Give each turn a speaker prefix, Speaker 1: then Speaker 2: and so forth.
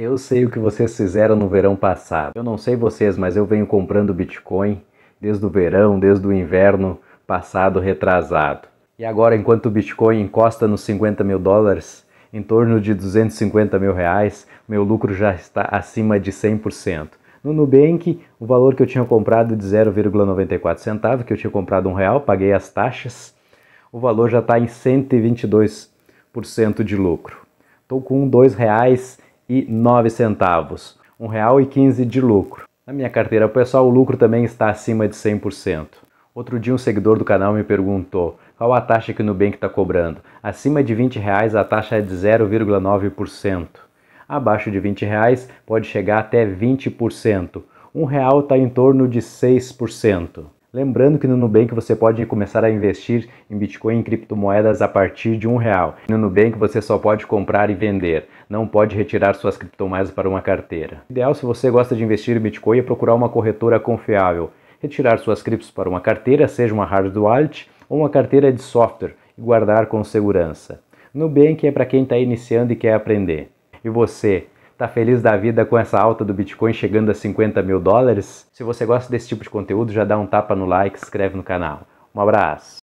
Speaker 1: Eu sei o que vocês fizeram no verão passado. Eu não sei vocês, mas eu venho comprando Bitcoin desde o verão, desde o inverno passado, retrasado. E agora, enquanto o Bitcoin encosta nos 50 mil dólares, em torno de 250 mil reais, meu lucro já está acima de 100%. No Nubank, o valor que eu tinha comprado de 0,94 centavo, que eu tinha comprado um real, paguei as taxas, o valor já está em 122% de lucro. Estou com dois reais 1,09, R$ 1,15 de lucro. Na minha carteira pessoal, o lucro também está acima de 100%. Outro dia um seguidor do canal me perguntou qual a taxa que o Nubank está cobrando. Acima de 20 reais a taxa é de 0,9%. Abaixo de 20 reais pode chegar até 20%. Um real está em torno de 6%. Lembrando que no Nubank você pode começar a investir em Bitcoin e criptomoedas a partir de um real. No Nubank você só pode comprar e vender, não pode retirar suas criptomoedas para uma carteira. O ideal se você gosta de investir em Bitcoin é procurar uma corretora confiável, retirar suas criptos para uma carteira, seja uma hard wallet ou uma carteira de software e guardar com segurança. Nubank é para quem está iniciando e quer aprender. E você, Tá feliz da vida com essa alta do Bitcoin chegando a 50 mil dólares? Se você gosta desse tipo de conteúdo, já dá um tapa no like, se inscreve no canal. Um abraço!